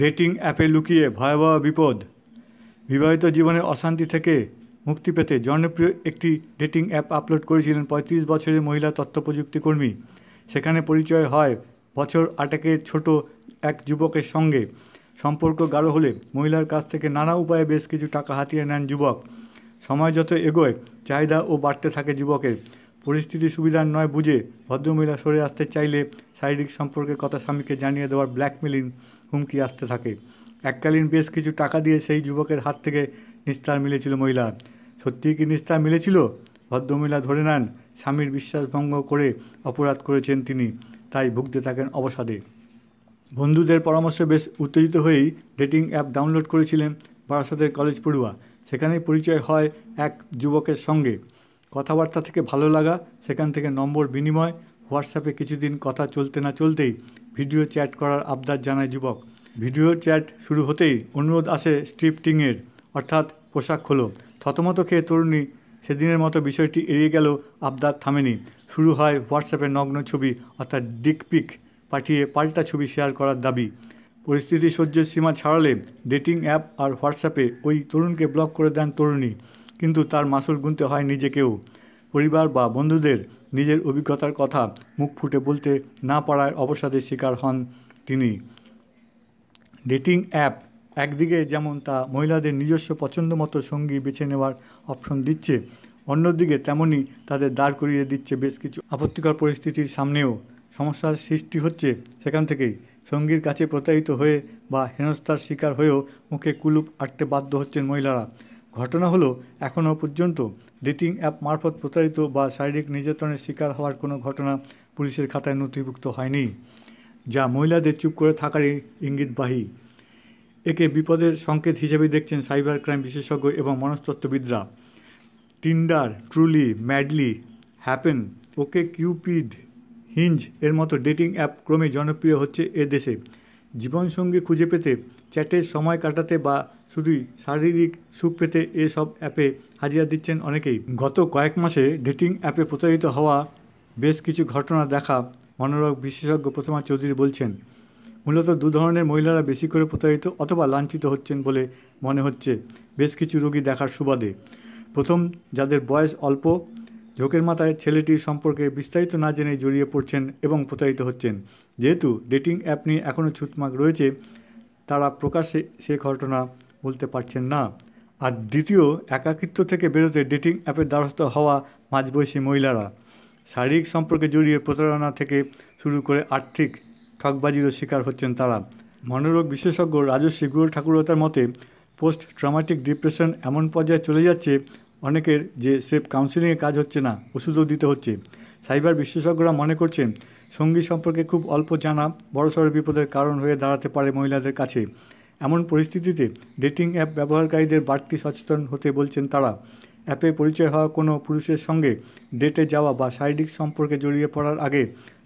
dating অ্যাপে লুকিয়ে ভয়াবহ বিপদ বিবাহিত জীবনের অশান্তি থেকে মুক্তি পেতে জনপ্রিয় একটি ডেটিং অ্যাপ আপলোড করেছিলেন পঁয়ত্রিশ বছরের মহিলা তথ্য প্রযুক্তি কর্মী সেখানে পরিচয় হয় বছর আটেকের ছোট এক যুবকের সঙ্গে সম্পর্ক গাঢ় হলে মহিলার কাছ থেকে নানা উপায়ে বেশ কিছু টাকা হাতিয়ে নেন যুবক সময় যত এগোয় চাহিদা ও বাড়তে থাকে যুবকের পরিস্থিতি সুবিধার নয় বুঝে ভদ্রমহিলা সরে আসতে চাইলে শারীরিক সম্পর্কের কথা স্বামীকে জানিয়ে দেওয়ার ব্ল্যাকমেলিং হুমকি আসতে থাকে এককালীন বেশ কিছু টাকা দিয়ে সেই যুবকের হাত থেকে নিস্তার মিলেছিল মহিলা সত্যিই কি নিস্তার মিলেছিল ভদ্রমহিলা ধরে নেন স্বামীর বিশ্বাসভঙ্গ করে অপরাধ করেছেন তিনি তাই ভুগতে থাকেন অবসাদে বন্ধুদের পরামর্শে বেশ উত্তেজিত হয়েই ডেটিং অ্যাপ ডাউনলোড করেছিলেন বারাসতের কলেজ পড়ুয়া সেখানেই পরিচয় হয় এক যুবকের সঙ্গে কথাবার্তা থেকে ভালো লাগা সেখান থেকে নম্বর বিনিময় হোয়াটসঅ্যাপে কিছুদিন কথা চলতে না চলতেই ভিডিও চ্যাট করার আবদার জানায় যুবক ভিডিও চ্যাট শুরু হতেই অনুরোধ আসে স্ট্রিপটিংয়ের অর্থাৎ পোশাক খোলো থতমত খেয়ে তরুণী সেদিনের মতো বিষয়টি এড়িয়ে গেল আবদার থামেনি শুরু হয় হোয়াটসঅ্যাপে নগ্ন ছবি অর্থাৎ ডিকপিক পাঠিয়ে পাল্টা ছবি শেয়ার করার দাবি পরিস্থিতি সহ্যের সীমা ছাড়ালে ডেটিং অ্যাপ আর হোয়াটসঅ্যাপে ওই তরুণকে ব্লক করে দেন তরুণী কিন্তু তার মাসুল গুনতে হয় নিজেকেও পরিবার বা বন্ধুদের নিজের অভিজ্ঞতার কথা মুখ ফুটে বলতে না পারায় অবসাদের শিকার হন তিনি ডেটিং অ্যাপ একদিকে যেমন তা মহিলাদের নিজস্ব পছন্দ মতো সঙ্গী বেছে নেওয়ার অপশন দিচ্ছে অন্যদিকে তেমনই তাদের দাঁড় করিয়ে দিচ্ছে বেশ কিছু আপত্তিকর পরিস্থিতির সামনেও সমস্যার সৃষ্টি হচ্ছে সেখান থেকেই সঙ্গীর কাছে প্রতারিত হয়ে বা হেনস্থার শিকার হয়েও মুখে কুলুপ আটতে বাধ্য হচ্ছেন মহিলারা ঘটনা হলো এখনও পর্যন্ত ডেটিং অ্যাপ মারফত প্রতারিত বা শারীরিক নির্যাতনের শিকার হওয়ার কোনো ঘটনা পুলিশের খাতায় নথিভুক্ত হয়নি যা মহিলাদের চুপ করে থাকারই ইঙ্গিতবাহী একে বিপদের সংকেত হিসেবে দেখছেন সাইবার ক্রাইম বিশেষজ্ঞ এবং মনস্তত্ত্ববিদরা Tinder truly madly happen okay Cupid Hinge এর মতো ডেটিং অ্যাপ ক্রমে জনপ্রিয় হচ্ছে এ দেশে জীবনসঙ্গী খুঁজে পেতে চ্যাটে সময় কাটাতে বা শুধুই শারীরিক সুখ পেতে এসব অ্যাপে হাজিরা দিচ্ছেন অনেকেই গত কয়েক মাসে ডেটিং অ্যাপে প্রতারিত হওয়া বেশ কিছু ঘটনা দেখা মনোরোগ বিশেষজ্ঞ প্রথমা চৌধুরী বলছেন মূলত দু ধরনের মহিলারা বেশি করে প্রতারিত অথবা লাঞ্ছিত হচ্ছেন বলে মনে হচ্ছে বেশ কিছু রোগী দেখার সুবাদে প্রথম যাদের বয়স অল্প ঝোঁকের মাথায় ছেলেটির সম্পর্কে বিস্তারিত না জেনে জড়িয়ে পড়ছেন এবং প্রতারিত হচ্ছেন যেহেতু ডেটিং অ্যাপ নিয়ে এখনও ছুতমাক রয়েছে তারা প্রকাশ্যে সে ঘটনা বলতে পারছেন না আর দ্বিতীয় একাকিত্ব থেকে বেরোতে ডেটিং অ্যাপের দ্বারস্থ হওয়া মাঝবয়সী মহিলারা শারীরিক সম্পর্কে জড়িয়ে প্রতারণা থেকে শুরু করে আর্থিক ঠকবাজিরও শিকার হচ্ছেন তারা মনোরোগ বিশেষজ্ঞ রাজস্বী গুরু ঠাকুরতার মতে পোস্ট ট্রমাটিক ডিপ্রেশন এমন পর্যায়ে চলে যাচ্ছে অনেকের যে সেফ কাউন্সিলিংয়ে কাজ হচ্ছে না ওষুধও দিতে হচ্ছে সাইবার বিশেষজ্ঞরা মনে করছেন সঙ্গী সম্পর্কে খুব অল্প জানা বড়সড় বিপদের কারণ হয়ে দাঁড়াতে পারে মহিলাদের কাছে এমন পরিস্থিতিতে ডেটিং অ্যাপ ব্যবহারকারীদের বাড়তি সচেতন হতে বলছেন তারা অ্যাপে পরিচয় হওয়া কোনো পুরুষের সঙ্গে ডেটে যাওয়া বা শারীরিক সম্পর্কে জড়িয়ে পড়ার আগে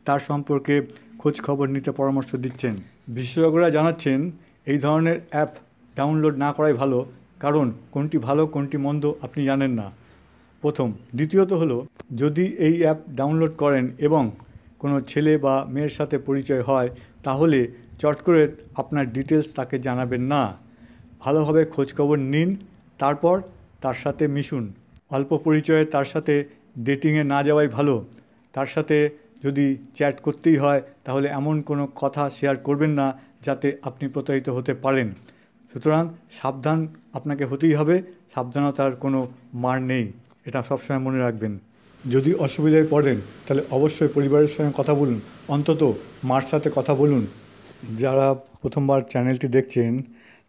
তার সম্পর্কে খোঁজ খবর নিতে পরামর্শ দিচ্ছেন বিশেষজ্ঞরা জানাচ্ছেন এই ধরনের অ্যাপ ডাউনলোড না করাই ভালো কারণ কোনটি ভালো কোনটি মন্দ আপনি জানেন না প্রথম দ্বিতীয়ত হলো যদি এই অ্যাপ ডাউনলোড করেন এবং কোনো ছেলে বা মেয়ের সাথে পরিচয় হয় তাহলে চট করে আপনার ডিটেলস তাকে জানাবেন না ভালোভাবে খোঁজখবর নিন তারপর তার সাথে মিশুন অল্প পরিচয়ে তার সাথে ডেটিংয়ে না যাওয়াই ভালো তার সাথে যদি চ্যাট করতেই হয় তাহলে এমন কোনো কথা শেয়ার করবেন না যাতে আপনি প্রতারিত হতে পারেন সুতরাং সাবধান আপনাকে হতেই হবে সাবধানতার কোনো মার নেই এটা সবসময় মনে রাখবেন যদি অসুবিধায় পড়েন তাহলে অবশ্যই পরিবারের সঙ্গে কথা বলুন অন্তত মার সাথে কথা বলুন যারা প্রথমবার চ্যানেলটি দেখছেন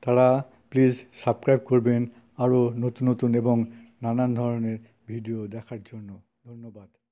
তারা প্লিজ সাবস্ক্রাইব করবেন আরও নতুন নতুন এবং নানান ধরনের ভিডিও দেখার জন্য ধন্যবাদ